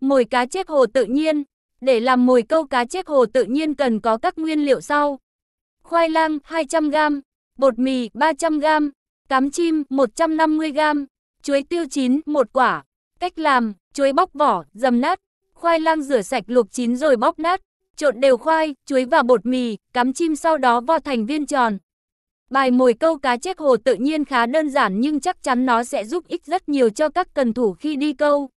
Mồi cá chép hồ tự nhiên. Để làm mồi câu cá chép hồ tự nhiên cần có các nguyên liệu sau. Khoai lang 200g, bột mì 300g, cám chim 150g, chuối tiêu chín một quả. Cách làm, chuối bóc vỏ, dầm nát, khoai lang rửa sạch luộc chín rồi bóc nát, trộn đều khoai, chuối và bột mì, cám chim sau đó vo thành viên tròn. Bài mồi câu cá chép hồ tự nhiên khá đơn giản nhưng chắc chắn nó sẽ giúp ích rất nhiều cho các cần thủ khi đi câu.